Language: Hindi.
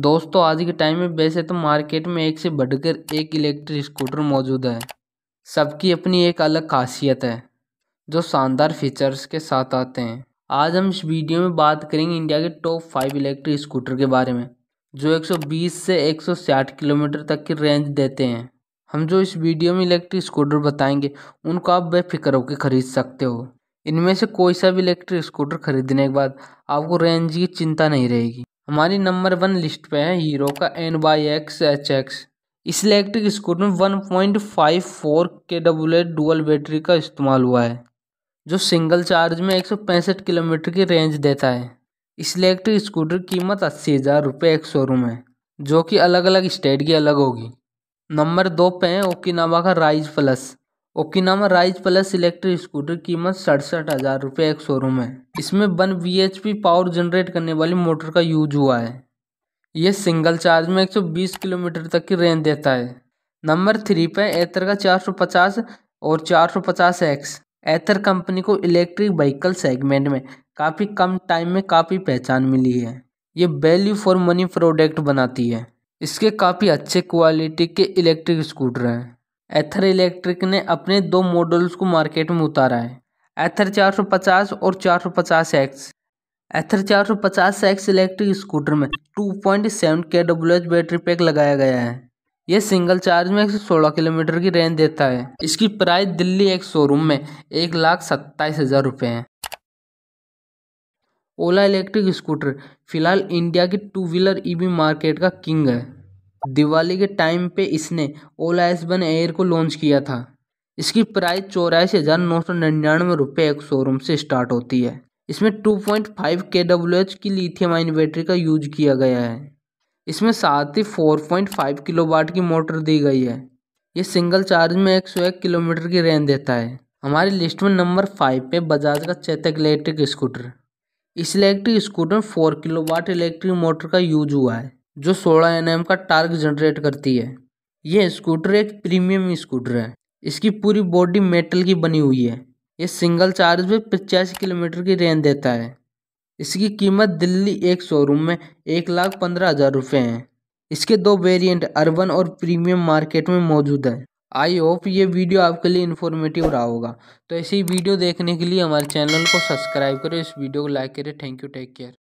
दोस्तों आज के टाइम में वैसे तो मार्केट में एक से बढ़कर एक इलेक्ट्रिक स्कूटर मौजूद है सबकी अपनी एक अलग खासियत है जो शानदार फीचर्स के साथ आते हैं आज हम इस वीडियो में बात करेंगे इंडिया के टॉप फाइव इलेक्ट्रिक स्कूटर के बारे में जो 120 से एक किलोमीटर तक की रेंज देते हैं हम जो इस वीडियो में इलेक्ट्रिक स्कूटर बताएंगे उनको आप बेफिक्र होकर खरीद सकते हो इनमें से कोई सा भी इलेक्ट्रिक स्कूटर खरीदने के बाद आपको रेंज की चिंता नहीं रहेगी हमारी नंबर वन लिस्ट पे है हीरो का N Y X H X इस इलेक्ट्रिक स्कूटर में वन पॉइंट फाइव फोर के एट डुअल बैटरी का इस्तेमाल हुआ है जो सिंगल चार्ज में एक सौ पैंसठ किलोमीटर की रेंज देता है इस इलेक्ट्रिक स्कूटर की कीमत अस्सी हज़ार रुपये एक शोरूम है जो कि अलग अलग स्टेट की अलग होगी नंबर दो पे है ओकिनावा का Rise plus Okinawa Rise plus electric scooter कीमत सड़सठ हज़ार रुपये एक शोरूम है इसमें वन बी पावर जनरेट करने वाली मोटर का यूज हुआ है यह सिंगल चार्ज में 120 किलोमीटर तक की रेंज देता है नंबर थ्री पे एथर का 450 और 450 एक्स एथर कंपनी को इलेक्ट्रिक व्हीकल सेगमेंट में काफ़ी कम टाइम में काफ़ी पहचान मिली है ये वैल्यू फॉर मनी प्रोडक्ट बनाती है इसके काफ़ी अच्छे क्वालिटी के इलेक्ट्रिक स्कूटर हैं एथर इलेक्ट्रिक ने अपने दो मॉडल्स को मार्केट में उतारा है एथर 450 और 450 X Ather 450 X electric scooter में 2.7 पॉइंट बैटरी पैक लगाया गया है यह सिंगल चार्ज में सोलह किलोमीटर की रेंज देता है इसकी प्राइस दिल्ली एक शोरूम में एक लाख सत्ताईस हज़ार रुपये है ओला इलेक्ट्रिक स्कूटर फिलहाल इंडिया की टू व्हीलर ईवी मार्केट का किंग है दिवाली के टाइम पे इसने ओला एस वन एयर को लॉन्च किया था इसकी प्राइस चौरासी हज़ार नौ सौ निन्यानवे रुपये एक शोरूम से स्टार्ट होती है इसमें 2.5 point five K W H की लिथियम आइन बैटरी का यूज किया गया है इसमें साथ ही 4.5 वाट की मोटर दी गई है ये सिंगल चार्ज में एक सौ एक किलोमीटर की रेंज देता है हमारी लिस्ट में नंबर फाइव पे बजाज का चेतक इलेक्ट्रिक स्कूटर इस इलेक्ट्रिक स्कूटर में four kilo watt electric motor का यूज हुआ है जो सोलह एन का टार्क जनरेट करती है यह स्कूटर एक प्रीमियम स्कूटर है इसकी पूरी बॉडी मेटल की बनी हुई है यह सिंगल चार्ज में पचासी किलोमीटर की रेंज देता है इसकी कीमत दिल्ली एक शोरूम में एक लाख पंद्रह हज़ार रुपये है इसके दो वेरिएंट अर्बन और प्रीमियम मार्केट में मौजूद है आई होप ये वीडियो आपके लिए इन्फॉर्मेटिव रहा होगा तो ऐसी वीडियो देखने के लिए हमारे चैनल को सब्सक्राइब करें इस वीडियो को लाइक करें थैंक यू टेक केयर